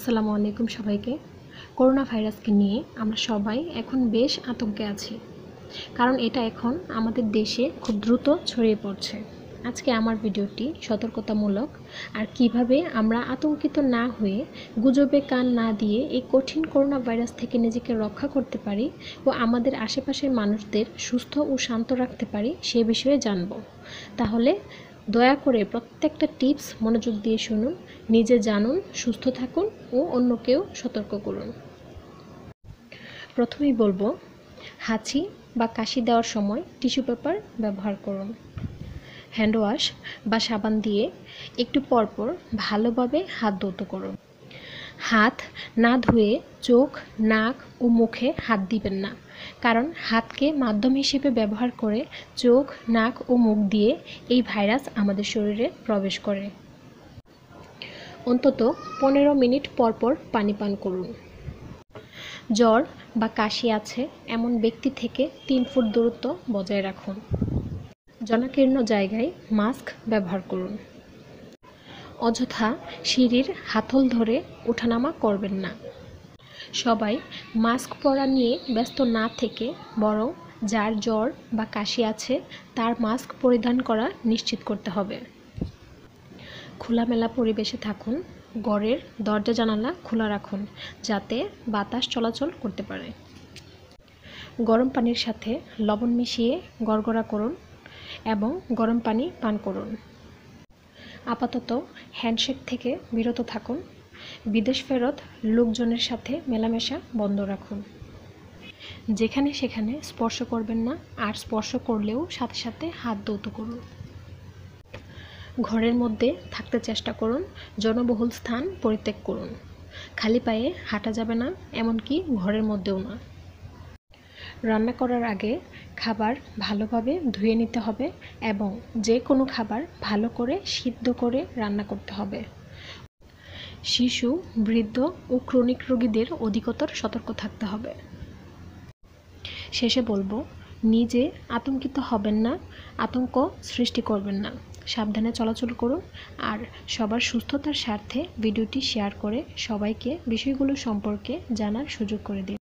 আসসালামু আলাইকুম সবাইকে করোনা ভাইরাসকে নিয়ে আমরা সবাই এখন বেশ আতঙ্কে আছি কারণ এটা এখন আমাদের দেশে খুব দ্রুত ছড়িয়ে পড়ছে আজকে আমার ভিডিওটি সতর্কতামূলক আর কিভাবে আমরা আতঙ্কিত না হয়ে গুজবে কান না দিয়ে এই কঠিন করোনা ভাইরাস থেকে নিজেকে রক্ষা করতে পারি ও আমাদের আশেপাশের মানুষদের সুস্থ ও শান্ত রাখতে পারি সে বিষয়ে জানব তাহলে দয়া করে প্রত্যেকটা টিপস মনোযোগ দিয়ে শুনুন নিজে জানুন সুস্থ থাকুন ও অন্যকেও সতর্ক করুন প্রথমেই বলবো হাঁচি বা কাশি দেওয়ার সময় টিস্যু পেপার ব্যবহার করুন হ্যান্ড ওয়াশ বা সাবান দিয়ে একটু পরপর ভালোভাবে হাত ধৌত করুন হাত না ধুয়ে চোখ নাক ও মুখে হাত দিবেন না কারণ হাতকে মাধ্যম হিসেবে ব্যবহার করে চোখ নাক ও মুখ দিয়ে এই ভাইরাস আমাদের শরীরে প্রবেশ করে অন্তত পনেরো মিনিট পরপর পানি পান করুন জ্বর বা কাশি আছে এমন ব্যক্তি থেকে তিন ফুট দূরত্ব বজায় রাখুন জনাকীর্ণ জায়গায় মাস্ক ব্যবহার করুন অযথা সিঁড়ির হাতল ধরে ওঠানামা করবেন না সবাই মাস্ক পরা নিয়ে ব্যস্ত না থেকে বরং যার জ্বর বা কাশি আছে তার মাস্ক পরিধান করা নিশ্চিত করতে হবে খোলামেলা পরিবেশে থাকুন গড়ের দরজা জানালা খোলা রাখুন যাতে বাতাস চলাচল করতে পারে গরম পানির সাথে লবণ মিশিয়ে গড়গড়া করুন এবং গরম পানি পান করুন আপাতত হ্যান্ডশেক থেকে বিরত থাকুন বিদেশ ফেরত লোকজনের সাথে মেলামেশা বন্ধ রাখুন যেখানে সেখানে স্পর্শ করবেন না আর স্পর্শ করলেও সাথে সাথে হাত দৌত করুন ঘরের মধ্যে থাকতে চেষ্টা করুন জনবহুল স্থান পরিত্যাগ করুন খালি পায়ে হাঁটা যাবে না এমনকি ঘরের মধ্যেও না রান্না করার আগে খাবার ভালোভাবে ধুয়ে নিতে হবে এবং যে কোনো খাবার ভালো করে সিদ্ধ করে রান্না করতে হবে শিশু বৃদ্ধ ও ক্রনিক রোগীদের অধিকতর সতর্ক থাকতে হবে শেষে বলবো নিজে আতঙ্কিত হবেন না আতঙ্ক সৃষ্টি করবেন না সাবধানে চলাচল করুন আর সবার সুস্থতার স্বার্থে ভিডিওটি শেয়ার করে সবাইকে বিষয়গুলো সম্পর্কে জানার সুযোগ করে দিন